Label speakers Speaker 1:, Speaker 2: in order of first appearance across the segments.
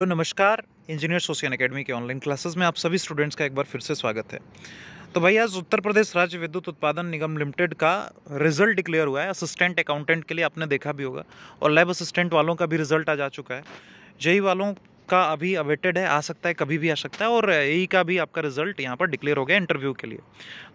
Speaker 1: तो नमस्कार इंजीनियर सोशियन एकेडमी के ऑनलाइन क्लासेस में आप सभी स्टूडेंट्स का एक बार फिर से स्वागत है तो भाई आज उत्तर प्रदेश राज्य विद्युत उत्पादन निगम लिमिटेड का रिजल्ट डिक्लेयर हुआ है असिस्टेंट अकाउंटेंट के लिए आपने देखा भी होगा और लैब असिस्टेंट वालों का भी रिजल्ट आज आ चुका है जेई वालों का अभी अवेटेड है आ सकता है कभी भी आ सकता है और ए e का भी आपका रिजल्ट यहाँ पर डिक्लेयर हो गया इंटरव्यू के लिए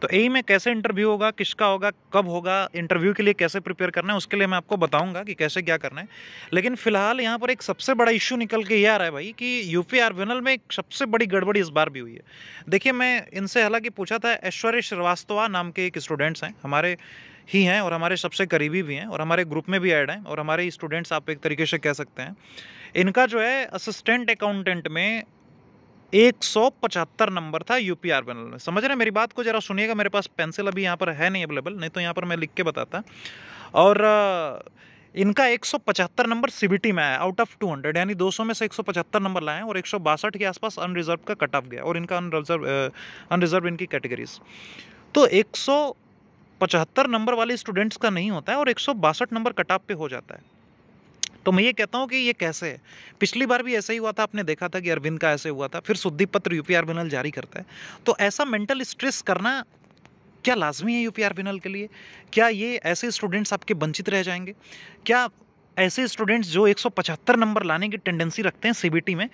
Speaker 1: तो ए e में कैसे इंटरव्यू होगा किसका होगा कब होगा इंटरव्यू के लिए कैसे प्रिपेयर करना है उसके लिए मैं आपको बताऊँगा कि कैसे क्या करना है लेकिन फिलहाल यहाँ पर एक सबसे बड़ा इशू निकल के ये आ रहा है भाई कि यू पी में एक सबसे बड़ी गड़बड़ी इस बार भी हुई है देखिए मैं इनसे हालांकि पूछा था ऐश्वर्य श्रीवास्तवा नाम के एक स्टूडेंट्स हैं हमारे ही हैं और हमारे सबसे करीबी भी हैं और हमारे ग्रुप में भी ऐड हैं और हमारे स्टूडेंट्स आप एक तरीके से कह सकते हैं इनका जो है असिस्टेंट अकाउंटेंट में एक सौ पचहत्तर नंबर था यू पी आर पैनल में समझ रहे हैं मेरी बात को ज़रा सुनिएगा मेरे पास पेंसिल अभी यहाँ पर है नहीं अवेलेबल नहीं तो यहाँ पर मैं लिख के बताता और इनका पचहत्तर नंबर टी में आया आउट ऑफ 200 यानी 200 में से पचहत्तर नंबर लाए और एक के आसपास अनरिजर्व का कट ऑफ गया और इनका अनरिजर्व अनरिजर्व इनकी कैटेगरीज तो एक पचहत्तर नंबर वाले स्टूडेंट्स का नहीं होता है और एक नंबर कटाप पे हो जाता है तो मैं ये कहता हूँ कि ये कैसे है पिछली बार भी ऐसा ही हुआ था आपने देखा था कि अरविंद का ऐसे हुआ था फिर सुद्धि पत्र यूपी आर्बिनल जारी करता है तो ऐसा मेंटल स्ट्रेस करना क्या लाजमी है यूपी बिनल के लिए क्या ये ऐसे स्टूडेंट्स आपके वंचित रह जाएंगे क्या ऐसे स्टूडेंट्स जो 175 नंबर लाने की टेंडेंसी रखते हैं टी में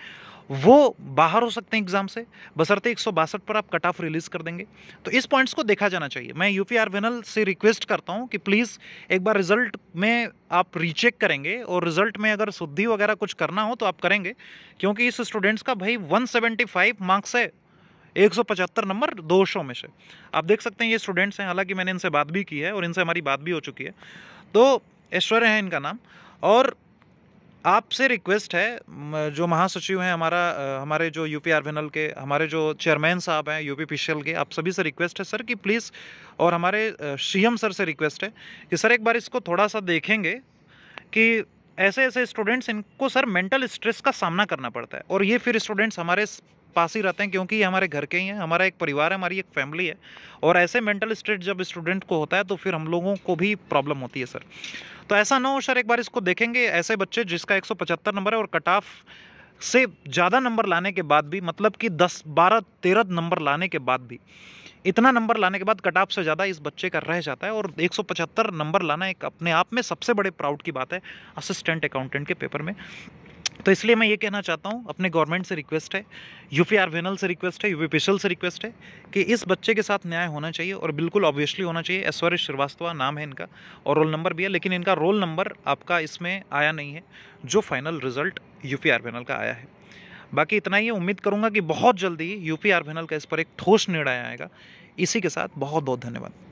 Speaker 1: वो बाहर हो सकते हैं एग्जाम से बसरते एक पर आप कट ऑफ रिलीज कर देंगे तो इस पॉइंट्स को देखा जाना चाहिए मैं यू विनल से रिक्वेस्ट करता हूँ कि प्लीज़ एक बार रिजल्ट में आप रीचेक करेंगे और रिजल्ट में अगर शुद्धि वगैरह कुछ करना हो तो आप करेंगे क्योंकि इस स्टूडेंट्स का भाई 175 मार्क्स है 175 नंबर दो शो में से आप देख सकते हैं ये स्टूडेंट्स हैं हालांकि मैंने इनसे बात भी की है और इनसे हमारी बात भी हो चुकी है तो ऐश्वर्य है इनका नाम और आपसे रिक्वेस्ट है जो महासचिव हैं हमारा हमारे जो यूपी आर्वेनल के हमारे जो चेयरमैन साहब हैं यूपी पिशल के आप सभी से रिक्वेस्ट है सर कि प्लीज़ और हमारे सी एम सर से रिक्वेस्ट है कि सर एक बार इसको थोड़ा सा देखेंगे कि ऐसे ऐसे स्टूडेंट्स इनको सर मेंटल स्ट्रेस का सामना करना पड़ता है और ये फिर स्टूडेंट्स हमारे पास ही रहते हैं क्योंकि ये हमारे घर के ही हैं हमारा एक परिवार है हमारी एक फैमिली है और ऐसे मेंटल स्ट्रेस जब स्टूडेंट को होता है तो फिर हम लोगों को भी प्रॉब्लम होती है सर तो ऐसा ना हो सर एक बार इसको देखेंगे ऐसे बच्चे जिसका एक नंबर है और कट ऑफ से ज़्यादा नंबर लाने के बाद भी मतलब कि दस बारह तेरह नंबर लाने के बाद भी इतना नंबर लाने के बाद कट ऑफ से ज़्यादा इस बच्चे का रह जाता है और 175 नंबर लाना एक अपने आप में सबसे बड़े प्राउड की बात है असिस्टेंट अकाउंटेंट के पेपर में तो इसलिए मैं ये कहना चाहता हूँ अपने गवर्नमेंट से रिक्वेस्ट है यू पी वेनल से रिक्वेस्ट है यू पी से रिक्वेस्ट है कि इस बच्चे के साथ न्याय होना चाहिए और बिल्कुल ऑब्वियसली होना चाहिए ऐश्वर्य श्रीवास्तव नाम है इनका और रोल नंबर भी है लेकिन इनका रोल नंबर आपका इसमें आया नहीं है जो फाइनल रिजल्ट यू पी वेनल का आया है बाकी इतना ही उम्मीद करूँगा कि बहुत जल्दी यूपी आरबीएनएल का इस पर एक ठोस निर्णय आएगा इसी के साथ बहुत बहुत धन्यवाद